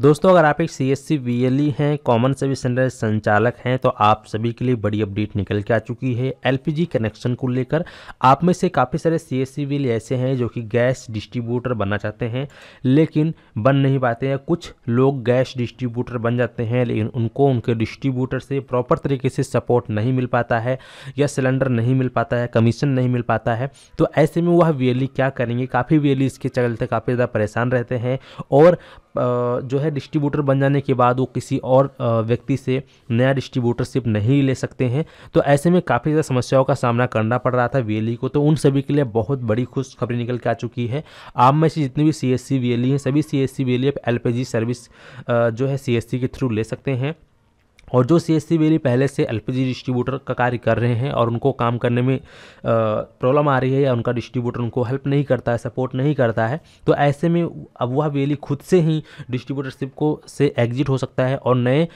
दोस्तों अगर आप एक C S C V L E हैं कॉमन सर्विस सेंटर संचालक हैं तो आप सभी के लिए बड़ी अपडेट निकल के आ चुकी है एलपीजी कनेक्शन को लेकर आप में से काफ़ी सारे C S C B L ऐसे हैं जो कि गैस डिस्ट्रीब्यूटर बनना चाहते हैं लेकिन बन नहीं पाते हैं कुछ लोग गैस डिस्ट्रीब्यूटर बन जाते हैं लेकिन उनको उनके डिस्ट्रीब्यूटर से प्रॉपर तरीके से सपोर्ट नहीं मिल पाता है या सिलेंडर नहीं मिल पाता है कमीशन नहीं मिल पाता है तो ऐसे में वह वी e क्या करेंगे काफ़ी वी e इसके चलते काफ़ी ज़्यादा परेशान रहते हैं और जो है डिस्ट्रीब्यूटर बन जाने के बाद वो किसी और व्यक्ति से नया डिस्ट्रीब्यूटरशिप नहीं ले सकते हैं तो ऐसे में काफ़ी ज़्यादा समस्याओं का सामना करना पड़ रहा था वी e को तो उन सभी के लिए बहुत बड़ी खुशखबरी निकल के आ चुकी है आम में से जितने भी सी एस सी हैं सभी C S C V L service जो है सी के थ्रू ले सकते हैं और जो सी एस सी वेली पहले से एल पी जी डिस्ट्रीब्यूटर का कार्य कर रहे हैं और उनको काम करने में प्रॉब्लम आ रही है या उनका डिस्ट्रीब्यूटर उनको हेल्प नहीं करता है सपोर्ट नहीं करता है तो ऐसे में अब वह वेली खुद से ही डिस्ट्रीब्यूटरशिप को से एग्जिट हो सकता है और नए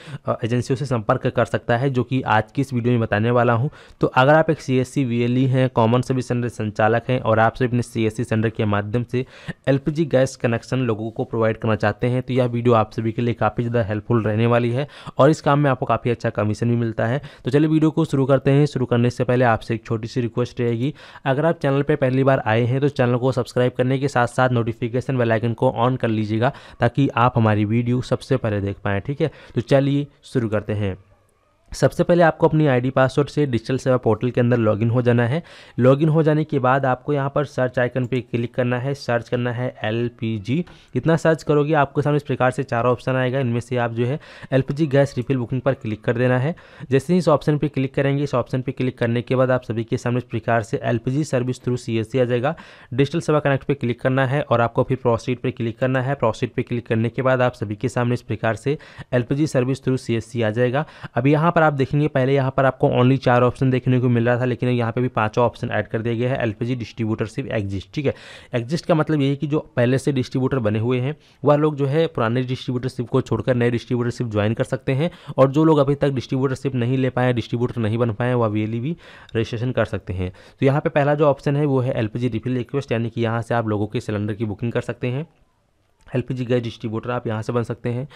एजेंसियों से संपर्क कर सकता है जो कि आज की इस वीडियो में बताने वाला हूँ तो अगर आप एक सी एस सी हैं कॉमन सर्विस सेंटर संचालक हैं और सभी अपने सी एस सी सेंटर के माध्यम से L P G gas connection लोगों को प्रोवाइड करना चाहते हैं तो यह वीडियो आप सभी के लिए काफ़ी ज़्यादा हेल्पफुल रहने वाली है और इस काम में आप आपको काफ़ी अच्छा कमीशन भी मिलता है तो चलिए वीडियो को शुरू करते हैं शुरू करने से पहले आपसे एक छोटी सी रिक्वेस्ट रहेगी अगर आप चैनल पर पहली बार आए हैं तो चैनल को सब्सक्राइब करने के साथ साथ नोटिफिकेशन बेलाइकन को ऑन कर लीजिएगा ताकि आप हमारी वीडियो सबसे पहले देख पाएँ ठीक है तो चलिए शुरू करते हैं सबसे पहले आपको अपनी आईडी पासवर्ड से डिजिटल सेवा पोर्टल के अंदर लॉगिन हो जाना है लॉगिन हो जाने के बाद आपको यहाँ पर सर्च आइकन पे क्लिक करना है सर्च करना है एल इतना सर्च करोगे आपके सामने इस प्रकार से चार ऑप्शन आएगा इनमें से आप जो है एल गैस रिफिल बुकिंग पर क्लिक कर देना है जैसे ही इस ऑप्शन पर क्लिक करेंगे इस ऑप्शन पर क्लिक करने के बाद आप सभी के सामने इस प्रकार से एल सर्विस थ्रू सी आ जाएगा डिजिटल सेवा कनेक्ट पर क्लिक करना है और आपको फिर प्रोसीड पर क्लिक करना है प्रोसीड पर क्लिक करने के बाद आप सभी के सामने इस प्रकार से एल सर्विस थ्रू सी आ जाएगा अब यहाँ पर पर आप देखेंगे पहले यहाँ पर आपको ओनली चार ऑप्शन देखने को मिल रहा था लेकिन यहाँ पे भी पांचों ऑप्शन ऐड कर दिया गया है एलपीजी डिस्ट्रीब्यूटरशिप एग्जिस्ट ठीक है एग्जिस्ट का मतलब यही कि जो पहले से डिस्ट्रीब्यूटर बने हुए हैं वह लोग जो है पुराने डिस्ट्रीब्यूटरशिप को छोड़कर नए डिस्ट्रीब्यूटरशिप ज्वाइन कर सकते हैं और जो लोग अभी तक डिस्ट्रीब्यूटरशिप नहीं ले पाए डिस्ट्रीब्यूटर नहीं बन पाए वह वीएली भी रजिस्ट्रेशन कर सकते हैं तो यहाँ पर पहला जो ऑप्शन है वो है एलपीजी रिफिल रिक्वेस्ट यानी कि यहाँ से आप लोगों के सिलेंडर की बुकिंग कर सकते हैं L P G gas distributor आप यहाँ से बन सकते हैं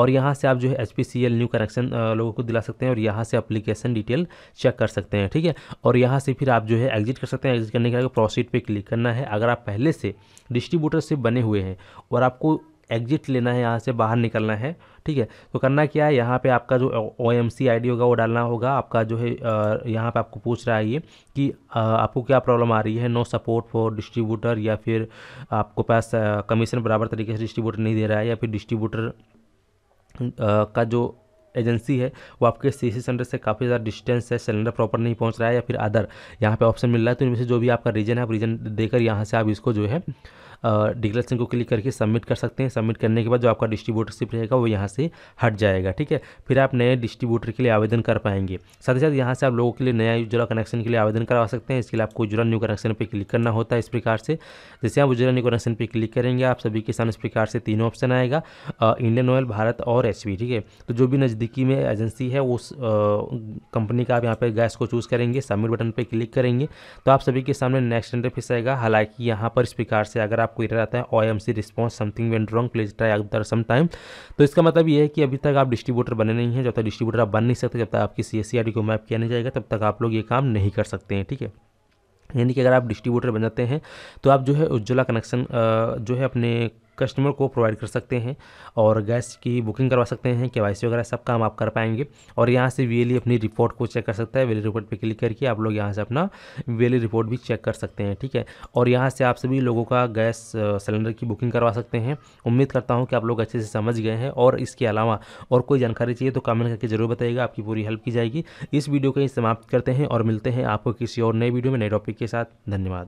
और यहाँ से आप जो है H P C L new connection लोगों को दिला सकते हैं और यहाँ से अप्लीकेशन डिटेल चेक कर सकते हैं ठीक है और यहाँ से फिर आप जो है एग्जिट कर सकते हैं एग्जिट करने के बाद प्रोसीड पे क्लिक करना है अगर आप पहले से डिस्ट्रीब्यूटर से बने हुए हैं और आपको एग्जिट लेना है यहाँ से बाहर निकलना है ठीक है तो करना क्या है यहाँ पे आपका जो ओ एम सी आई डी होगा वो डालना होगा आपका जो है यहाँ पे आपको पूछ रहा है ये कि आपको क्या प्रॉब्लम आ रही है नो सपोर्ट फॉर डिस्ट्रीब्यूटर या फिर आपको पास कमीशन बराबर तरीके से डिस्ट्रीब्यूटर नहीं दे रहा है या फिर डिस्ट्रीब्यूटर का जो एजेंसी है वो आपके सी सी सेंटर से काफ़ी ज़्यादा डिस्टेंस है सिलेंडर प्रॉपर नहीं पहुंच रहा है या फिर अदर यहाँ पे ऑप्शन मिल रहा है तो इनमें से जो भी आपका रीजन है आप रीजन देकर यहाँ से आप इसको जो है डिक्लेरेशन को क्लिक करके सबमिट कर सकते हैं सबमिट करने के बाद जो आपका डिस्ट्रीब्यूटरशिप रहेगा वो यहाँ से हट जाएगा ठीक है फिर आप नए डिस्ट्रीब्यूटर के लिए आवेदन कर पाएंगे साथ ही साथ यहाँ से आप लोगों के लिए नया उज्ज्वला कनेक्शन के लिए आवेदन करवा सकते हैं इसके लिए आपको उज्ज्वला न्यू कनेक्शन पर क्लिक करना होता है इस प्रकार से जैसे आप उज्ज्वला न्यू कनेक्शन पर क्लिक करेंगे आप सभी के सामने इस प्रकार से तीनों ऑप्शन आएगा इंडियन ऑयल भारत और एच ठीक है तो जो भी नज़दीकी में एजेंसी है उस कंपनी का आप यहाँ पर गैस को चूज़ करेंगे सबमिट बटन पर क्लिक करेंगे तो आप सभी के सामने नेक्स्ट इंटरफेस आएगा हालांकि यहाँ पर इस प्रकार से अगर आप आपको एरर आता है O M C response something went wrong please try other some time तो इसका मतलब ये है कि अभी तक आप डिस्ट्रीब्यूटर बने नहीं हैं जब तक डिस्ट्रीब्यूटर आप बन नहीं सकते जब तक आपकी C S C R D को मैप किया नहीं जाएगा तब तक आप लोग ये काम नहीं कर सकते हैं ठीक है यानी कि अगर आप डिस्ट्रीब्यूटर बन जाते हैं तो आप जो है उज्ज्वला कनेक्शन जो है अपने कस्टमर को प्रोवाइड कर सकते हैं और गैस की बुकिंग करवा सकते हैं के वगैरह सब काम आप कर पाएंगे और यहाँ से वेली e अपनी रिपोर्ट को चेक कर सकता है वेली रिपोर्ट e पे क्लिक करके आप लोग यहाँ से अपना वेली रिपोर्ट e भी चेक कर सकते हैं ठीक है और यहाँ से आप सभी लोगों का गैस सिलेंडर की बुकिंग करवा सकते हैं उम्मीद करता हूँ कि आप लोग अच्छे से समझ गए हैं और इसके अलावा और कोई जानकारी चाहिए तो कमेंट करके जरूर बताइएगा आपकी पूरी हेल्प की जाएगी इस वीडियो को ही समाप्त करते हैं और मिलते हैं आपको किसी और नए वीडियो में नए टॉपिक के साथ धन्यवाद